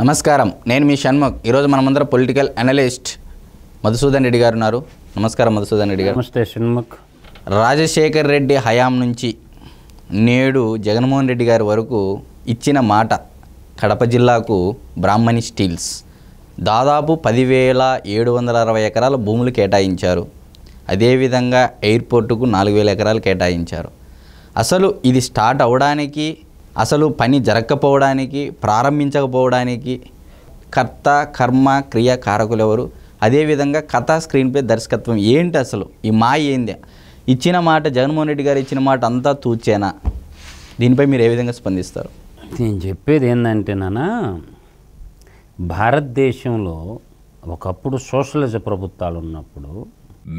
నమస్కారం నేను మీ షణ్ముఖ్ ఈరోజు మనమందరం పొలిటికల్ అనలిస్ట్ మధుసూదన్ రెడ్డి గారు ఉన్నారు నమస్కారం మధుసూదన్ రెడ్డి గారు నమస్తే షణ్ముఖ్ రాజశేఖర్ రెడ్డి హయాం నుంచి నేడు జగన్మోహన్ రెడ్డి గారి వరకు ఇచ్చిన మాట కడప జిల్లాకు బ్రాహ్మణి స్టీల్స్ దాదాపు పదివేల ఏడు వందల అరవై ఎకరాల భూములు కేటాయించారు అదేవిధంగా ఎయిర్పోర్టుకు నాలుగు వేల ఎకరాలు కేటాయించారు అసలు ఇది స్టార్ట్ అవడానికి అసలు పని జరగకపోవడానికి ప్రారంభించకపోవడానికి కర్త కర్మ క్రియాకారకులు కారకులు ఎవరు అదేవిధంగా కథ స్క్రీన్పై దర్శకత్వం ఏంటి అసలు ఈ మాయ ఏంది ఇచ్చిన మాట జగన్మోహన్ రెడ్డి గారు ఇచ్చిన మాట అంతా తూచేనా దీనిపై మీరు ఏ విధంగా స్పందిస్తారు నేను చెప్పేది ఏంటంటే నాన్న భారతదేశంలో ఒకప్పుడు సోషలిజ ప్రభుత్వాలు ఉన్నప్పుడు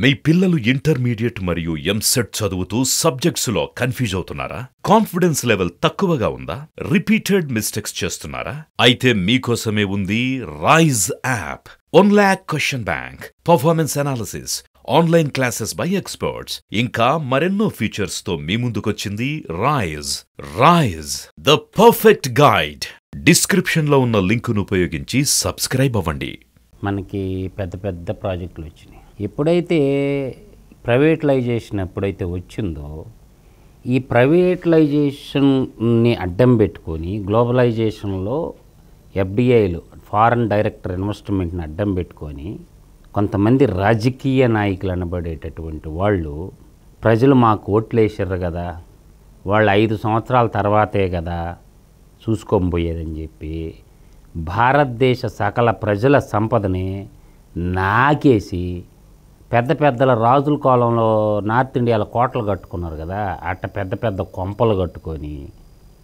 మీ పిల్లలు ఇంటర్మీడియట్ మరియు ఎంసెట్ చదువుతూ సబ్జెక్ట్స్లో కన్ఫ్యూజ్ అవుతున్నారా కాన్ఫిడెన్స్ లెవెల్ తక్కువగా ఉందా రిపీటెడ్ మిస్టేక్స్ చేస్తున్నారా అయితే మీకోసమే ఉంది Rise app one lakh question bank performance analysis online classes by experts ఇంకా మరెన్నో ఫీచర్స్తో మీ ముందుకొచ్చింది Rise Rise the perfect guide డిస్క్రిప్షన్లో ఉన్న లింకును ఉపయోగించి సబ్స్క్రైబ్ అవ్వండి మనకి పెద్ద పెద్ద ప్రాజెక్టులు వచ్చినాయి ఎప్పుడైతే ప్రైవేటలైజేషన్ ఎప్పుడైతే వచ్చిందో ఈ ప్రైవేటలైజేషన్ని అడ్డం పెట్టుకొని గ్లోబలైజేషన్లో ఎఫ్డిఐలు ఫారెన్ డైరెక్టర్ ఇన్వెస్ట్మెంట్ని అడ్డం పెట్టుకొని కొంతమంది రాజకీయ నాయకులు అనబడేటటువంటి వాళ్ళు ప్రజలు మాకు వేసారు కదా వాళ్ళు ఐదు సంవత్సరాల తర్వాతే కదా చూసుకొని పోయేదని చెప్పి భారతదేశ సకల ప్రజల సంపదని నాకేసి పెద్ద పెద్దల రాజుల కాలంలో నార్త్ ఇండియాలో కోటలు కట్టుకున్నారు కదా అట్ట పెద్ద పెద్ద కొంపలు కట్టుకొని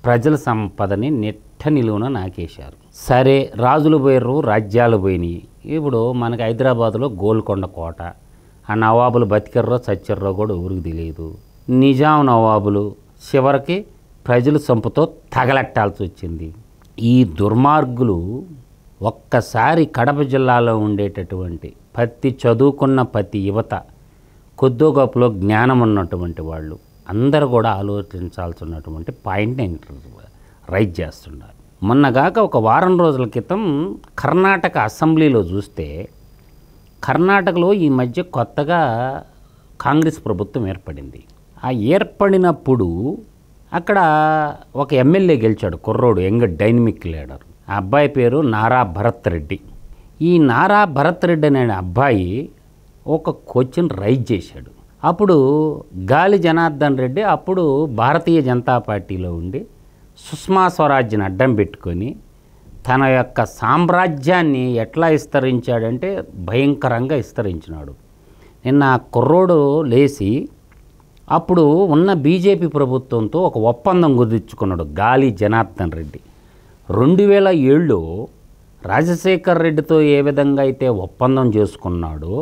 ప్రజల సంపదని నిట్ట నిలువున నాకేశారు సరే రాజులు పోయారు రాజ్యాలు పోయినాయి ఇప్పుడు మనకి హైదరాబాద్లో గోల్కొండ కోట ఆ నవాబులు బతికర్రో చచ్చర్రో కూడా ఊరికి తెలియదు నిజాం నవాబులు చివరికి ప్రజల సంపతో తగలెట్టాల్సి వచ్చింది ఈ దుర్మార్గులు ఒక్కసారి కడప జిల్లాలో ఉండేటటువంటి ప్రతి చదువుకున్న ప్రతి యువత కొద్దో గొప్పలో జ్ఞానం ఉన్నటువంటి వాళ్ళు అందరూ కూడా ఆలోచించాల్సినటువంటి పాయింట్ నేను రైజ్ చేస్తున్నారు మొన్నగాక ఒక వారం రోజుల క్రితం కర్ణాటక అసెంబ్లీలో చూస్తే కర్ణాటకలో ఈ మధ్య కొత్తగా కాంగ్రెస్ ప్రభుత్వం ఏర్పడింది ఆ ఏర్పడినప్పుడు అక్కడ ఒక ఎమ్మెల్యే గెలిచాడు కుర్రోడు ఎంగ డైనమిక్ లీడర్ ఆ అబ్బాయి పేరు నారా భరత్ రెడ్డి ఈ నారా భరత్ రెడ్డి అనే అబ్బాయి ఒక క్వశ్చన్ రైజ్ చేశాడు అప్పుడు గాలి జనార్దన్ రెడ్డి అప్పుడు భారతీయ జనతా పార్టీలో ఉండి సుష్మా స్వరాజ్ని అడ్డం పెట్టుకొని తన యొక్క సామ్రాజ్యాన్ని ఎట్లా విస్తరించాడంటే భయంకరంగా విస్తరించినాడు నిన్న కుర్రోడు లేచి అప్పుడు ఉన్న బీజేపీ ప్రభుత్వంతో ఒక ఒప్పందం కుదుర్చుకున్నాడు గాలి జనార్దన్ రెడ్డి రెండు వేల ఏళ్ళు రాజశేఖర్ రెడ్డితో ఏ విధంగా అయితే ఒప్పందం చేసుకున్నాడో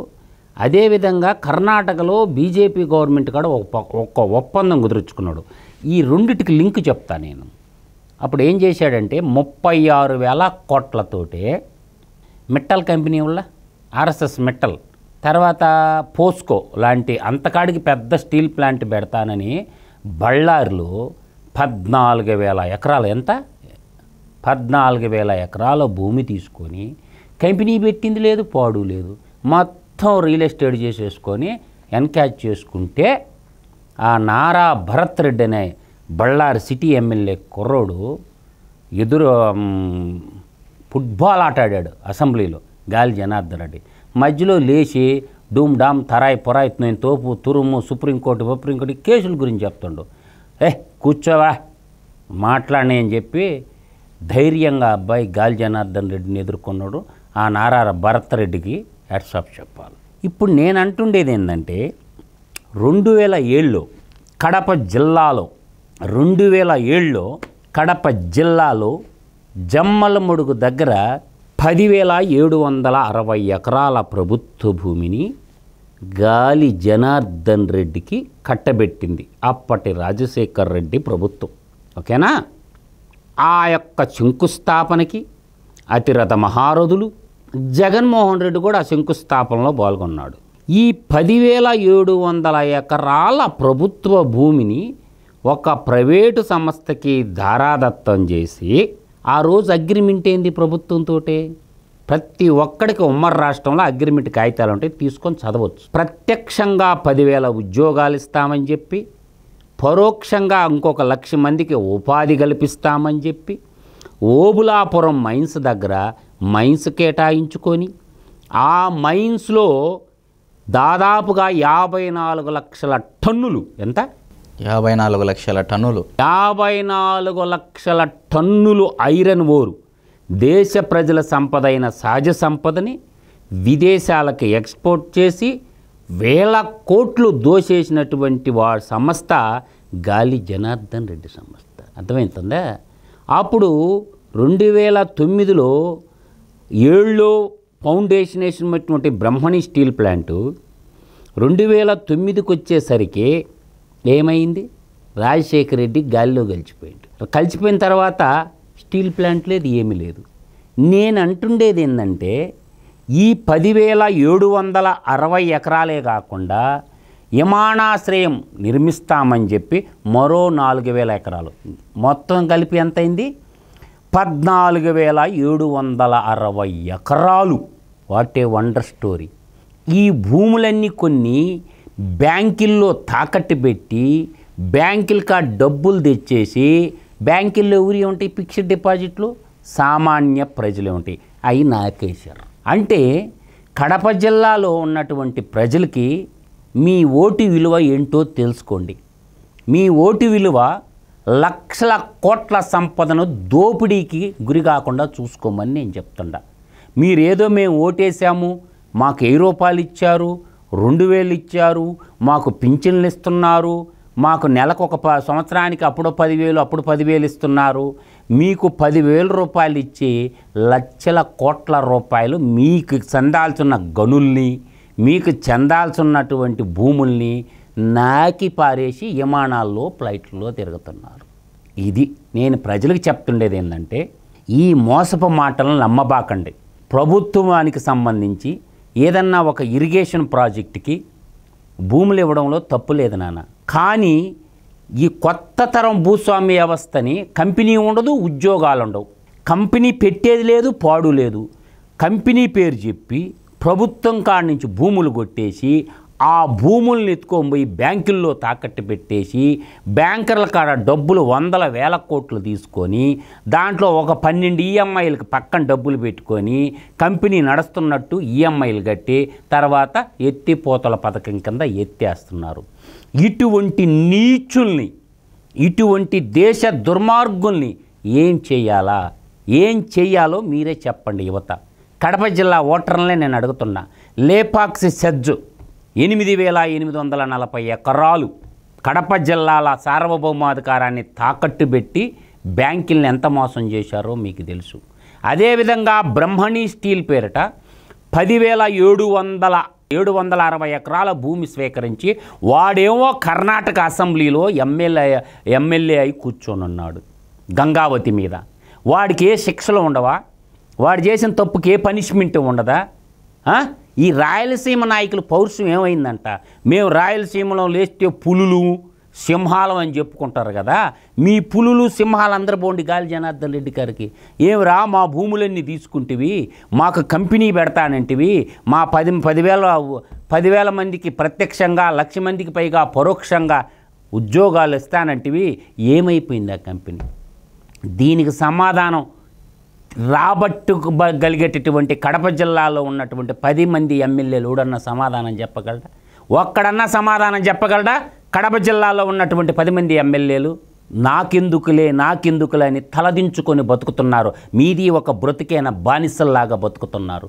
అదేవిధంగా కర్ణాటకలో బీజేపీ గవర్నమెంట్ కూడా ఒక్క ఒప్పందం కుదుర్చుకున్నాడు ఈ రెండిటికి లింక్ చెప్తా నేను అప్పుడు ఏం చేశాడంటే ముప్పై ఆరు వేల కోట్లతోటే మిట్టల్ కంపెనీ వల్ల ఆర్ఎస్ఎస్ మిట్టల్ తర్వాత పోస్కో లాంటి అంతకాడికి పెద్ద స్టీల్ ప్లాంట్ పెడతానని బళ్ళారులో పద్నాలుగు వేల ఎకరాలు ఎంత పద్నాలుగు వేల ఎకరాల భూమి తీసుకొని కంపెనీ పెట్టింది లేదు పాడు లేదు మొత్తం రియల్ ఎస్టేట్ చేసేసుకొని ఎన్క్యాచ్ చేసుకుంటే ఆ నారా భరత్ రెడ్డి అనే బళ్ళారి సిటీ ఎమ్మెల్యే కుర్రోడు ఎదురు ఫుట్బాల్ ఆట ఆడాడు అసెంబ్లీలో గాలి జనార్దన్ రెడ్డి మధ్యలో లేచి డూమ్ డామ్ తరాయి పొరాయి నేను తోపు తురుము సుప్రీంకోర్టు సుప్రీంకోర్టు కేసుల గురించి చెప్తుండు ఏ కూర్చోవా మాట్లాడని అని చెప్పి ధైర్యంగా అబ్బాయి గాలి జనార్దన్ రెడ్డిని ఎదుర్కొన్నాడు ఆ నారార భరత్ రెడ్డికి హ్యాట్సాప్ చెప్పాలి ఇప్పుడు నేను అంటుండేది ఏంటంటే రెండు వేల ఏళ్ళు కడప జిల్లాలో రెండు వేల ఏళ్ళు కడప జిల్లాలో జమ్మలముడుగు దగ్గర పదివేల ఏడు వందల అరవై ఎకరాల ప్రభుత్వ భూమిని గాలి జనార్దన్ రెడ్డికి కట్టబెట్టింది అప్పటి రాజశేఖర్ రెడ్డి ప్రభుత్వం ఓకేనా ఆ యొక్క శంకుస్థాపనకి అతిరథ మహారథులు జగన్మోహన్ రెడ్డి కూడా ఆ శంకుస్థాపనలో పాల్గొన్నాడు ఈ పదివేల ఏడు వందల ఎకరాల ప్రభుత్వ భూమిని ఒక ప్రైవేటు సంస్థకి ధారాదత్తం చేసి ఆ రోజు అగ్రిమెంట్ ఏంది ప్రభుత్వంతో ప్రతి ఒక్కడికి ఉమ్మడి రాష్ట్రంలో అగ్రిమెంట్ కాగితాలు ఉంటాయి తీసుకొని చదవచ్చు ప్రత్యక్షంగా పదివేల ఉద్యోగాలు ఇస్తామని చెప్పి పరోక్షంగా ఇంకొక లక్ష మందికి ఉపాధి కల్పిస్తామని చెప్పి ఓబులాపురం మైన్స్ దగ్గర మైన్స్ కేటాయించుకొని ఆ మైన్స్లో దాదాపుగా యాభై నాలుగు లక్షల టన్నులు ఎంత యాభై నాలుగు లక్షల టన్నులు యాభై నాలుగు లక్షల టన్నులు ఐరన్ ఓరు దేశ ప్రజల సంపదైన సహజ సంపదని విదేశాలకు ఎక్స్పోర్ట్ చేసి వేల కోట్లు దోసేసినటువంటి వా సంస్థ గాలి జనార్దన్ రెడ్డి సంస్థ అర్థమవుతుందా అప్పుడు రెండు వేల తొమ్మిదిలో ఏళ్ళు ఫౌండేషన్ వేసినటువంటి బ్రహ్మణి స్టీల్ ప్లాంటు రెండు వేల తొమ్మిదికి వచ్చేసరికి ఏమైంది రాజశేఖర రెడ్డి గాలిలో కలిసిపోయింది కలిసిపోయిన తర్వాత స్టీల్ ప్లాంట్ లేదు ఏమీ లేదు నేను అంటుండేది ఏంటంటే ఈ పదివేల ఏడు వందల అరవై ఎకరాలే కాకుండా విమానాశ్రయం నిర్మిస్తామని చెప్పి మరో నాలుగు వేల ఎకరాలు మొత్తం కలిపి ఎంతైంది పద్నాలుగు వేల ఏడు వందల అరవై ఎకరాలు వాట్ ఏ వండర్ స్టోరీ ఈ భూములన్నీ కొన్ని బ్యాంకుల్లో తాకట్టు పెట్టి బ్యాంకులకి ఆ డబ్బులు తెచ్చేసి బ్యాంకుల్లో ఎవరి ఉంటాయి ఫిక్స్డ్ డిపాజిట్లు సామాన్య ప్రజలు ఉంటాయి అవి నాకేశారు అంటే కడప జిల్లాలో ఉన్నటువంటి ప్రజలకి మీ ఓటు విలువ ఏంటో తెలుసుకోండి మీ ఓటు విలువ లక్షల కోట్ల సంపదను దోపిడీకి గురి కాకుండా చూసుకోమని నేను చెప్తుండా మీరేదో మేము ఓటేసాము మాకు ఏ రూపాయలు ఇచ్చారు రెండు వేలు ఇచ్చారు మాకు పింఛన్లు ఇస్తున్నారు మాకు నెలకు ఒక సంవత్సరానికి అప్పుడు పదివేలు అప్పుడు పదివేలు ఇస్తున్నారు మీకు పదివేల రూపాయలు ఇచ్చి లక్షల కోట్ల రూపాయలు మీకు చెందాల్సిన గనుల్ని మీకు చెందాల్సినటువంటి భూముల్ని నాకి పారేసి విమానాల్లో ఫ్లైట్లో తిరుగుతున్నారు ఇది నేను ప్రజలకు చెప్తుండేది ఏంటంటే ఈ మోసపు మాటలను నమ్మబాకండి ప్రభుత్వానికి సంబంధించి ఏదన్నా ఒక ఇరిగేషన్ ప్రాజెక్టుకి భూములు ఇవ్వడంలో తప్పు లేదు నాన్న కానీ ఈ కొత్త తరం భూస్వామ్య వ్యవస్థని కంపెనీ ఉండదు ఉద్యోగాలు ఉండవు కంపెనీ పెట్టేది లేదు పాడు లేదు కంపెనీ పేరు చెప్పి ప్రభుత్వం కాడి నుంచి భూములు కొట్టేసి ఆ భూముల్ని ఎత్తుకొని బ్యాంకుల్లో తాకట్టు పెట్టేసి బ్యాంకర్ల కాడ డబ్బులు వందల వేల కోట్లు తీసుకొని దాంట్లో ఒక పన్నెండు ఈఎంఐలకు పక్కన డబ్బులు పెట్టుకొని కంపెనీ నడుస్తున్నట్టు ఈఎంఐలు కట్టి తర్వాత ఎత్తిపోతల పథకం కింద ఎత్తేస్తున్నారు ఇటువంటి నీచుల్ని ఇటువంటి దేశ దుర్మార్గుల్ని ఏం చేయాలా ఏం చేయాలో మీరే చెప్పండి యువత కడప జిల్లా ఓటర్లనే నేను అడుగుతున్నా లేపాక్సి సజ్జు ఎనిమిది వేల ఎనిమిది వందల నలభై ఎకరాలు కడప జిల్లాల సార్వభౌమాధికారాన్ని తాకట్టు పెట్టి బ్యాంకుల్ని ఎంత మోసం చేశారో మీకు తెలుసు అదేవిధంగా బ్రహ్మణి స్టీల్ పేరిట పదివేల ఏడు వందల ఏడు వందల అరవై ఎకరాల భూమి స్వీకరించి వాడేమో కర్ణాటక అసెంబ్లీలో ఎమ్మెల్యే ఎమ్మెల్యే అయి ఉన్నాడు గంగావతి మీద వాడికి ఏ శిక్షలు ఉండవా వాడు చేసిన తప్పుకి ఏ పనిష్మెంట్ ఉండదా ఈ రాయలసీమ నాయకుల పౌరుషం ఏమైందంట మేము రాయలసీమలో లేస్తే పులులు సింహాలం అని చెప్పుకుంటారు కదా మీ పులులు సింహాలు అందరు బోండి గాలి జనార్దన్ రెడ్డి గారికి ఏమిరా మా భూములన్నీ తీసుకుంటేవి మాకు కంపెనీ పెడతానంటివి మా పది పదివేల పదివేల మందికి ప్రత్యక్షంగా లక్ష మందికి పైగా పరోక్షంగా ఉద్యోగాలు ఇస్తానంటివి ఏమైపోయింది ఆ కంపెనీ దీనికి సమాధానం రాబట్టుకోగలిగేటటువంటి కడప జిల్లాలో ఉన్నటువంటి పది మంది ఎమ్మెల్యేలు ఊడన్న సమాధానం చెప్పగలడా ఒక్కడన్నా సమాధానం చెప్పగలడా కడప జిల్లాలో ఉన్నటువంటి పది మంది ఎమ్మెల్యేలు నాకెందుకులే నాకెందుకులే అని తలదించుకొని బతుకుతున్నారు మీది ఒక బ్రతికైన బానిసల్లాగా బతుకుతున్నారు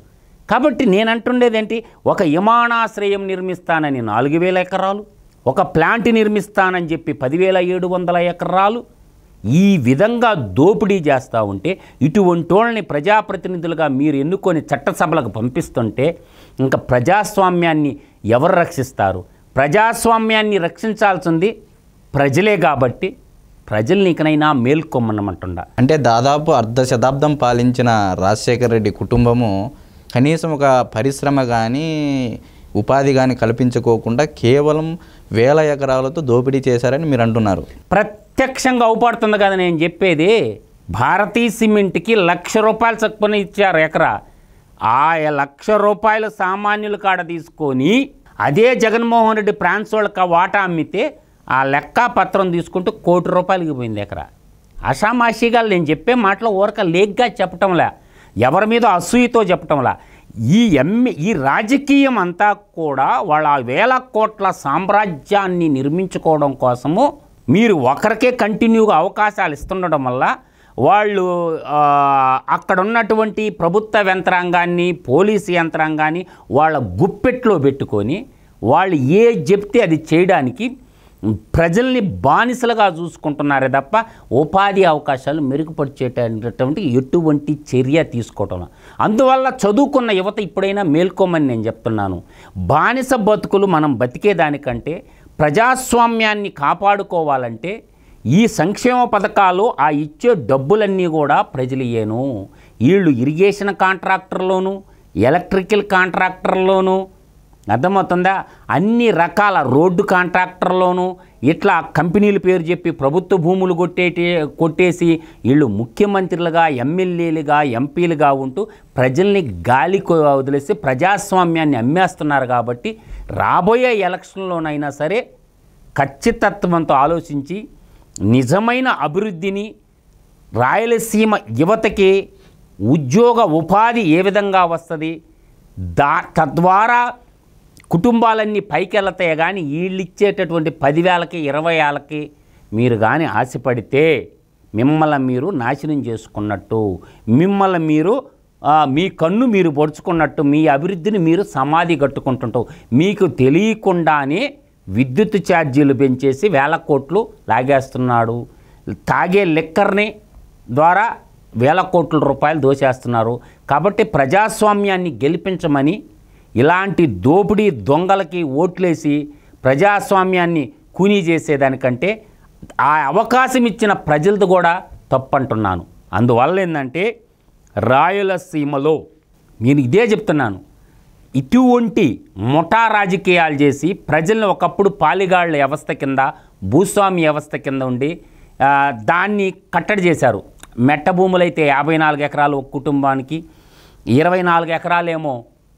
కాబట్టి నేనంటుండేదేంటి ఒక విమానాశ్రయం నిర్మిస్తానని నాలుగు వేల ఎకరాలు ఒక ప్లాంట్ నిర్మిస్తానని చెప్పి పదివేల ఏడు వందల ఎకరాలు ఈ విధంగా దోపిడీ చేస్తూ ఉంటే ఇటువంటి వాళ్ళని ప్రజాప్రతినిధులుగా మీరు ఎన్నుకొని చట్టసభలకు పంపిస్తుంటే ఇంకా ప్రజాస్వామ్యాన్ని ఎవరు రక్షిస్తారు ప్రజాస్వామ్యాన్ని రక్షించాల్సింది ప్రజలే కాబట్టి ప్రజలు నీకనైనా మేల్కొమ్మనమంటుండ అంటే దాదాపు అర్ధ శతాబ్దం పాలించిన రాజశేఖర రెడ్డి కుటుంబము కనీసం ఒక పరిశ్రమ కానీ ఉపాధి కానీ కల్పించుకోకుండా కేవలం వేల ఎకరాలతో దోపిడీ చేశారని మీరు అంటున్నారు ప్రత్యక్షంగా అవుపడుతుంది కదా నేను చెప్పేది భారతీ సిమెంట్కి లక్ష రూపాయలు చక్కని ఇచ్చారు ఎకరా ఆ లక్ష రూపాయలు సామాన్యుల కాడ తీసుకొని అదే జగన్మోహన్ రెడ్డి ఫ్రాన్స్ వాళ్ళకి వాటా అమ్మితే ఆ లెక్క పత్రం తీసుకుంటూ కోటి రూపాయలకి పోయింది ఎక్కడ అషామాషిగా నేను చెప్పే మాటలో ఊరక లేగ్గా చెప్పటంలా ఎవరి మీద అసూయతో చెప్పటంలా ఈ ఎమ్మె ఈ రాజకీయం అంతా కూడా వాళ్ళ వేల కోట్ల సామ్రాజ్యాన్ని నిర్మించుకోవడం కోసము మీరు ఒకరికే కంటిన్యూగా అవకాశాలు ఇస్తుండడం వల్ల వాళ్ళు అక్కడ ఉన్నటువంటి ప్రభుత్వ యంత్రాంగాన్ని పోలీసు యంత్రాంగాన్ని వాళ్ళ గుప్పెట్లో పెట్టుకొని వాళ్ళు ఏ చెప్తే అది చేయడానికి ప్రజల్ని బానిసలుగా చూసుకుంటున్నారే తప్ప ఉపాధి అవకాశాలు మెరుగుపరిచేటటువంటి ఎటువంటి చర్య తీసుకోవటం అందువల్ల చదువుకున్న యువత ఇప్పుడైనా మేల్కోమని నేను చెప్తున్నాను బానిస బతుకులు మనం బతికేదానికంటే ప్రజాస్వామ్యాన్ని కాపాడుకోవాలంటే ఈ సంక్షేమ పథకాలు ఆ ఇచ్చే డబ్బులన్నీ కూడా ప్రజలయ్యేను వీళ్ళు ఇరిగేషన్ కాంట్రాక్టర్లోను ఎలక్ట్రికల్ కాంట్రాక్టర్లోను అర్థమవుతుందా అన్ని రకాల రోడ్డు కాంట్రాక్టర్లోను ఇట్లా కంపెనీల పేరు చెప్పి ప్రభుత్వ భూములు కొట్టేటి కొట్టేసి వీళ్ళు ముఖ్యమంత్రులుగా ఎమ్మెల్యేలుగా ఎంపీలుగా ఉంటూ ప్రజల్ని గాలి వదిలేసి ప్రజాస్వామ్యాన్ని అమ్మేస్తున్నారు కాబట్టి రాబోయే ఎలక్షన్లోనైనా సరే ఖచ్చితత్వంతో ఆలోచించి నిజమైన అభివృద్ధిని రాయలసీమ యువతకి ఉద్యోగ ఉపాధి ఏ విధంగా వస్తుంది దా తద్వారా కుటుంబాలన్నీ పైకెళ్తాయి కానీ వీళ్ళిచ్చేటటువంటి పదివేలకి ఇరవై ఏళ్ళకి మీరు కానీ ఆశపడితే మిమ్మల్ని మీరు నాశనం చేసుకున్నట్టు మిమ్మల్ని మీరు మీ కన్ను మీరు పొడుచుకున్నట్టు మీ అభివృద్ధిని మీరు సమాధి కట్టుకుంటుంటావు మీకు తెలియకుండానే విద్యుత్ ఛార్జీలు పెంచేసి వేల కోట్లు లాగేస్తున్నాడు తాగే లిక్కర్ని ద్వారా వేల కోట్ల రూపాయలు దోచేస్తున్నారు కాబట్టి ప్రజాస్వామ్యాన్ని గెలిపించమని ఇలాంటి దోపిడీ దొంగలకి ఓట్లేసి ప్రజాస్వామ్యాన్ని కూనీ చేసేదానికంటే ఆ అవకాశం ఇచ్చిన ప్రజలది కూడా తప్పంటున్నాను అందువల్ల ఏంటంటే రాయలసీమలో నేను ఇదే చెప్తున్నాను ఇటువంటి ముఠా రాజకీయాలు చేసి ప్రజలను ఒకప్పుడు పాలిగాళ్ల వ్యవస్థ కింద భూస్వామి వ్యవస్థ కింద ఉండి దాన్ని కట్టడి చేశారు మెట్ట భూములైతే యాభై నాలుగు ఎకరాలు ఒక కుటుంబానికి ఇరవై నాలుగు ఎకరాలేమో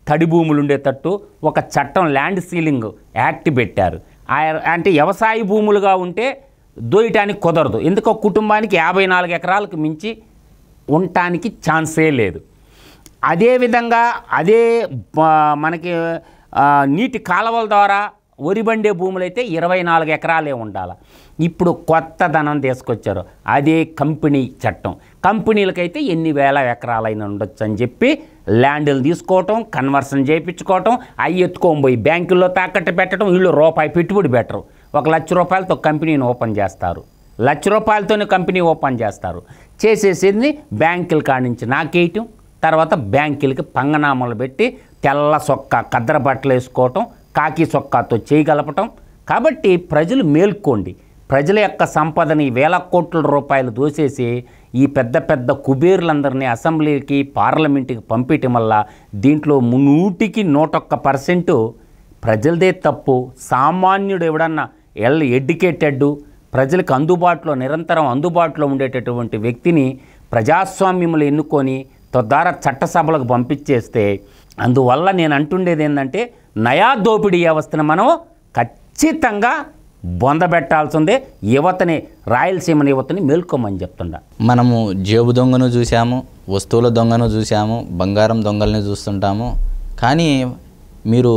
తడి భూములు ఉండేటట్టు ఒక చట్టం ల్యాండ్ సీలింగ్ యాక్ట్ పెట్టారు అంటే వ్యవసాయ భూములుగా ఉంటే దోయటానికి కుదరదు ఎందుకో కుటుంబానికి యాభై నాలుగు ఎకరాలకు మించి ఉండటానికి ఛాన్సే లేదు అదేవిధంగా అదే మనకి నీటి కాలువల ద్వారా వరి బండే భూములు అయితే ఇరవై నాలుగు ఎకరాలే ఉండాలి ఇప్పుడు కొత్త ధనం తీసుకొచ్చారు అదే కంపెనీ చట్టం కంపెనీలకైతే ఎన్ని వేల ఎకరాలైనా ఉండొచ్చు అని చెప్పి ల్యాండ్లు తీసుకోవటం కన్వర్షన్ చేయించుకోవటం అవి పోయి బ్యాంకుల్లో తాకట్టు పెట్టడం వీళ్ళు రూపాయి పెట్టుబడి పెట్టరు ఒక లక్ష రూపాయలతో కంపెనీని ఓపెన్ చేస్తారు లక్ష రూపాయలతోనే కంపెనీ ఓపెన్ చేస్తారు చేసేసింది బ్యాంకుల కాడి నుంచి నాకేయటం తర్వాత బ్యాంకులకి పంగనామాలు పెట్టి తెల్ల సొక్క కద్దర బట్టలు వేసుకోవటం కాకి సొక్కాతో చేయగలపటం కాబట్టి ప్రజలు మేల్కోండి ప్రజల యొక్క సంపదని వేల కోట్ల రూపాయలు దోసేసి ఈ పెద్ద పెద్ద కుబేర్లందరినీ అసెంబ్లీకి పార్లమెంటుకి పంపించటం వల్ల దీంట్లో నూటికి నూట ఒక్క పర్సెంటు ప్రజలదే తప్పు సామాన్యుడు ఎవడన్నా ఎల్ ఎడ్యుకేటెడ్ ప్రజలకు అందుబాటులో నిరంతరం అందుబాటులో ఉండేటటువంటి వ్యక్తిని ప్రజాస్వామ్యములు ఎన్నుకొని తద్వారా చట్టసభలకు పంపించేస్తే అందువల్ల నేను అంటుండేది ఏంటంటే నయా దోపిడీ వ్యవస్థను మనం ఖచ్చితంగా బొందబెట్టాల్సిందే యువతని రాయలసీమ యువతని మేల్కోమని చెప్తుండ మనము జేబు దొంగను చూసాము వస్తువుల దొంగను చూసాము బంగారం దొంగల్ని చూస్తుంటాము కానీ మీరు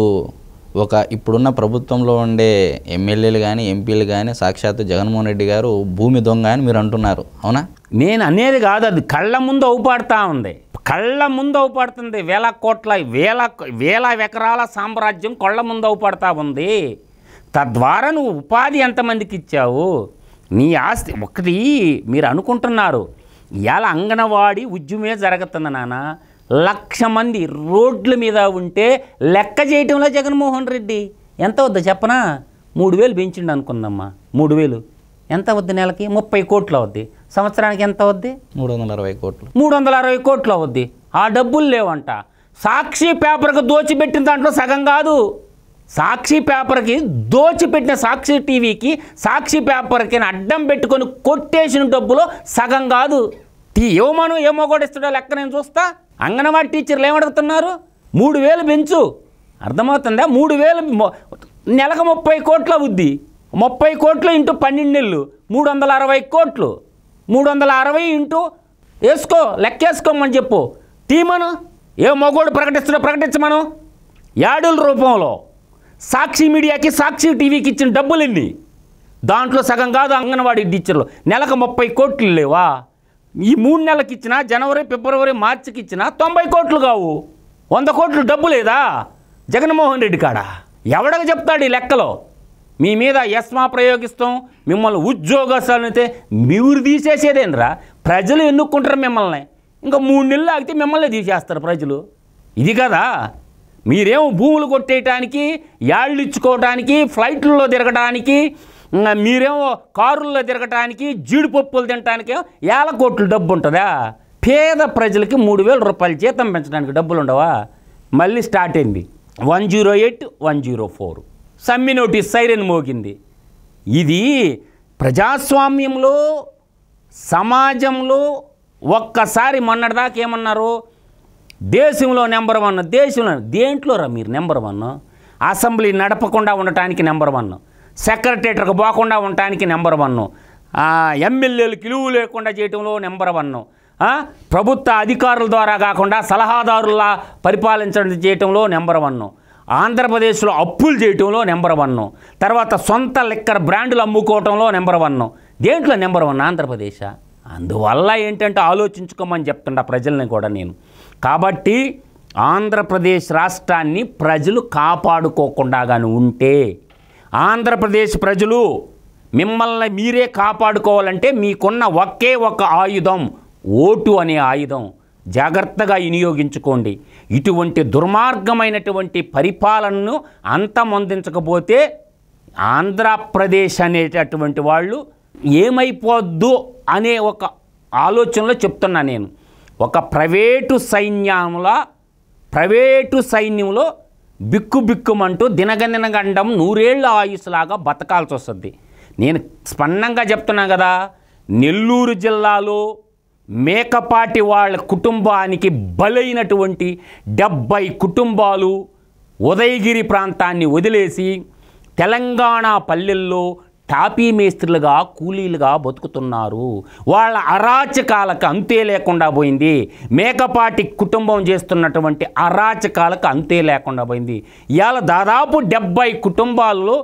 ఒక ఇప్పుడున్న ప్రభుత్వంలో ఉండే ఎమ్మెల్యేలు కానీ ఎంపీలు కానీ సాక్షాత్ జగన్మోహన్ రెడ్డి గారు భూమి దొంగ అని మీరు అంటున్నారు అవునా నేను అనేది కాదు అది కళ్ళ ముందు అవుపాడుతూ ఉంది కళ్ళ ముందు అవుపడుతుంది వేల కోట్ల వేల వేల ఎకరాల సామ్రాజ్యం కళ్ళ ముందు అవుపడతా ఉంది తద్వారా నువ్వు ఉపాధి ఎంతమందికి ఇచ్చావు నీ ఆస్తి ఒకటి మీరు అనుకుంటున్నారు ఇవాళ అంగనవాడి ఉద్యమే జరుగుతుంది నాన్న లక్ష మంది రోడ్ల మీద ఉంటే లెక్క చేయటంలో జగన్మోహన్ రెడ్డి ఎంత వద్ద చెప్పనా మూడు వేలు పెంచిండు అనుకుందమ్మా మూడు వేలు ఎంత వద్దు నెలకి ముప్పై కోట్లు అవుద్ది సంవత్సరానికి ఎంత అవుద్ది మూడు వందల అరవై కోట్లు మూడు వందల అరవై కోట్లు అవుద్ది ఆ డబ్బులు లేవంట సాక్షి పేపర్కి దోచిపెట్టిన దాంట్లో సగం కాదు సాక్షి పేపర్కి దోచిపెట్టిన సాక్షి టీవీకి సాక్షి పేపర్కి అడ్డం పెట్టుకొని కొట్టేసిన డబ్బులో సగం కాదు ఏమోను ఏమో కూడా ఇస్తాడో లెక్క నేను చూస్తా అంగన్వాడీ టీచర్లు ఏమడుగుతున్నారు మూడు వేలు పెంచు అర్థమవుతుందా మూడు వేలు నెలకు ముప్పై కోట్లు అవుద్ది ముప్పై కోట్లు ఇంటూ పన్నెండు నెలలు మూడు వందల అరవై కోట్లు మూడు వందల అరవై ఇంటూ వేసుకో లెక్కేసుకోమని చెప్పు తీమను ఏ మగోడు ప్రకటిస్తున్నా ప్రకటించమను యాడుల రూపంలో సాక్షి మీడియాకి సాక్షి టీవీకి ఇచ్చిన డబ్బులు ఎన్ని దాంట్లో సగం కాదు అంగన్వాడీ టీచర్లు నెలకు ముప్పై కోట్లు లేవా ఈ మూడు నెలలకి ఇచ్చిన జనవరి ఫిబ్రవరి మార్చికి ఇచ్చిన తొంభై కోట్లు కావు వంద కోట్లు డబ్బు లేదా జగన్మోహన్ రెడ్డి కాడ ఎవడగా చెప్తాడు ఈ లెక్కలో మీ మీద యస్మా ప్రయోగిస్తాం మిమ్మల్ని ఉద్యోగస్తులు అయితే మీరు తీసేసేదేంద్రా ప్రజలు ఎన్నుక్కుంటారు మిమ్మల్ని ఇంకా మూడు నెలలు ఆగితే మిమ్మల్ని తీసేస్తారు ప్రజలు ఇది కదా మీరేమో భూములు కొట్టేయటానికి యాళ్ళు ఇచ్చుకోవడానికి ఫ్లైట్లలో తిరగడానికి మీరేమో కారుల్లో తిరగటానికి జీడిపప్పులు తినటానికి ఏల కోట్లు డబ్బు ఉంటుందా పేద ప్రజలకి మూడు వేల రూపాయలు జీతం పెంచడానికి డబ్బులు ఉండవా మళ్ళీ స్టార్ట్ అయింది one zero eight one zero four సమ్మి నోటీస్ సైరన్ మోగింది ఇది ప్రజాస్వామ్యంలో సమాజంలో ఒక్కసారి మొన్నటిదాకా ఏమన్నారు దేశంలో నెంబర్ వన్ దేశంలో దేంట్లోరా మీరు నెంబర్ వన్ అసెంబ్లీ నడపకుండా ఉండటానికి నెంబర్ వన్ సెక్రటేటర్కి పోకుండా ఉండటానికి నెంబర్ వన్ ఎమ్మెల్యేలు కిలువు లేకుండా చేయటంలో నెంబర్ వన్ ప్రభుత్వ అధికారుల ద్వారా కాకుండా సలహాదారులా పరిపాలించడం చేయటంలో నెంబర్ వన్ ఆంధ్రప్రదేశ్లో అప్పులు చేయటంలో నెంబర్ వన్ తర్వాత సొంత లిక్కర్ బ్రాండ్లు అమ్ముకోవటంలో నెంబర్ వన్ దేంట్లో నెంబర్ వన్ ఆంధ్రప్రదేశ్ అందువల్ల ఏంటంటే ఆలోచించుకోమని చెప్తుంటా ప్రజల్ని కూడా నేను కాబట్టి ఆంధ్రప్రదేశ్ రాష్ట్రాన్ని ప్రజలు కాపాడుకోకుండా కానీ ఉంటే ఆంధ్రప్రదేశ్ ప్రజలు మిమ్మల్ని మీరే కాపాడుకోవాలంటే మీకున్న ఒకే ఒక ఆయుధం ఓటు అనే ఆయుధం జాగ్రత్తగా వినియోగించుకోండి ఇటువంటి దుర్మార్గమైనటువంటి పరిపాలనను అంతమొందించకపోతే ఆంధ్రప్రదేశ్ అనేటటువంటి వాళ్ళు ఏమైపోద్దు అనే ఒక ఆలోచనలో చెప్తున్నా నేను ఒక ప్రైవేటు సైన్యంలో ప్రైవేటు సైన్యంలో బిక్కు బిక్కుమంటూ దినగండం నూరేళ్ల ఆయుష్లాగా బతకాల్సి వస్తుంది నేను స్పన్నంగా చెప్తున్నా కదా నెల్లూరు జిల్లాలో మేకపాటి వాళ్ళ కుటుంబానికి బలైనటువంటి డెబ్బై కుటుంబాలు ఉదయగిరి ప్రాంతాన్ని వదిలేసి తెలంగాణ పల్లెల్లో టాపీ మేస్త్రులుగా కూలీలుగా బతుకుతున్నారు వాళ్ళ అరాచకాలకు అంతే లేకుండా పోయింది మేకపాటి కుటుంబం చేస్తున్నటువంటి అరాచకాలకు అంతే లేకుండా పోయింది ఇవాళ దాదాపు డెబ్బై కుటుంబాల్లో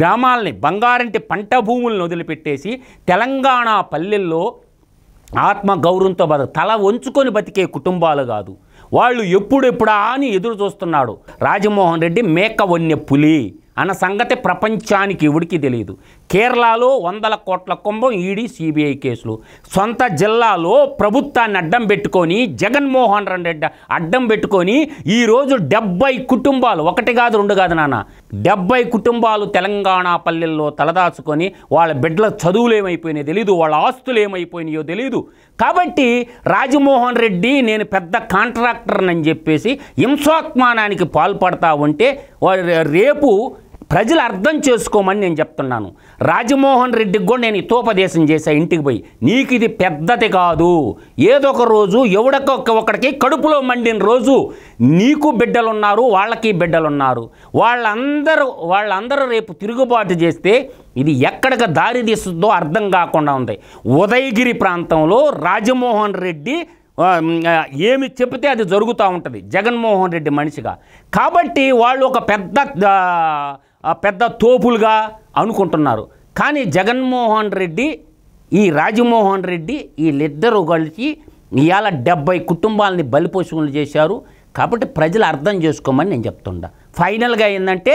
గ్రామాలని బంగారంటి పంట భూములను వదిలిపెట్టేసి తెలంగాణ పల్లెల్లో ఆత్మ గౌరవంతో బత తల వంచుకొని బతికే కుటుంబాలు కాదు వాళ్ళు ఎప్పుడెప్పుడా అని ఎదురు చూస్తున్నాడు రాజమోహన్ రెడ్డి మేక వన్య పులి అన్న సంగతి ప్రపంచానికి ఎవడికి తెలియదు కేరళలో వందల కోట్ల కుంభం ఈడీ సిబిఐ కేసులు సొంత జిల్లాలో ప్రభుత్వాన్ని అడ్డం పెట్టుకొని జగన్మోహన్ రెడ్డి అడ్డం పెట్టుకొని ఈరోజు డెబ్బై కుటుంబాలు ఒకటి కాదు రెండు కాదు నాన్న డెబ్బై కుటుంబాలు తెలంగాణ పల్లెల్లో తలదాచుకొని వాళ్ళ బిడ్డల చదువులు ఏమైపోయినాయో తెలియదు వాళ్ళ ఆస్తులు ఏమైపోయినాయో తెలియదు కాబట్టి రాజమోహన్ రెడ్డి నేను పెద్ద కాంట్రాక్టర్నని చెప్పేసి హింసాత్మానానికి పాల్పడతా ఉంటే రేపు ప్రజలు అర్థం చేసుకోమని నేను చెప్తున్నాను రాజమోహన్ రెడ్డికి కూడా నేను హితోపదేశం చేశా ఇంటికి పోయి నీకు ఇది పెద్దది కాదు ఏదో ఒక రోజు ఎవడొక్క ఒకడికి కడుపులో మండిన రోజు నీకు బిడ్డలున్నారు వాళ్ళకి బిడ్డలున్నారు వాళ్ళందరూ వాళ్ళందరూ రేపు తిరుగుబాటు చేస్తే ఇది ఎక్కడికి దారి తీస్తుందో అర్థం కాకుండా ఉంది ఉదయగిరి ప్రాంతంలో రాజమోహన్ రెడ్డి ఏమి చెప్తే అది జరుగుతూ ఉంటుంది జగన్మోహన్ రెడ్డి మనిషిగా కాబట్టి వాళ్ళు ఒక పెద్ద పెద్ద తోపులుగా అనుకుంటున్నారు కానీ జగన్మోహన్ రెడ్డి ఈ రాజమోహన్ రెడ్డి వీళ్ళిద్దరూ కలిసి ఇవాళ డెబ్బై కుటుంబాలని బలిపోసుకుని చేశారు కాబట్టి ప్రజలు అర్థం చేసుకోమని నేను చెప్తుండా ఫైనల్గా ఏంటంటే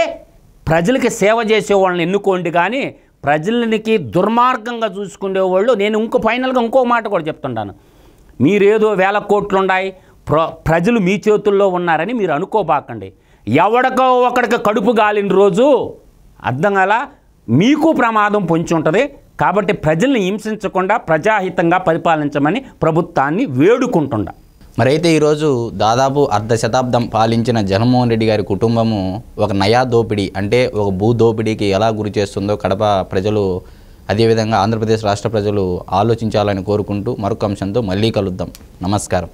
ప్రజలకి సేవ చేసే వాళ్ళని ఎన్నుకోండి కానీ ప్రజలకి దుర్మార్గంగా చూసుకునేవాళ్ళు నేను ఇంకో ఫైనల్గా ఇంకో మాట కూడా చెప్తుంటాను మీరేదో వేల ఉన్నాయి ప్ర ప్రజలు మీ చేతుల్లో ఉన్నారని మీరు అనుకోబాకండి ఎవడికో ఒకడికి కడుపు గాలిన రోజు అర్థం అలా మీకు ప్రమాదం పొంచి ఉంటుంది కాబట్టి ప్రజల్ని హింసించకుండా ప్రజాహితంగా పరిపాలించమని ప్రభుత్వాన్ని వేడుకుంటుండ మరైతే ఈరోజు దాదాపు అర్ధ శతాబ్దం పాలించిన జగన్మోహన్ రెడ్డి గారి కుటుంబము ఒక నయా దోపిడీ అంటే ఒక భూ దోపిడీకి ఎలా గురి చేస్తుందో కడప ప్రజలు అదేవిధంగా ఆంధ్రప్రదేశ్ రాష్ట్ర ప్రజలు ఆలోచించాలని కోరుకుంటూ మరొక అంశంతో మళ్ళీ కలుద్దాం నమస్కారం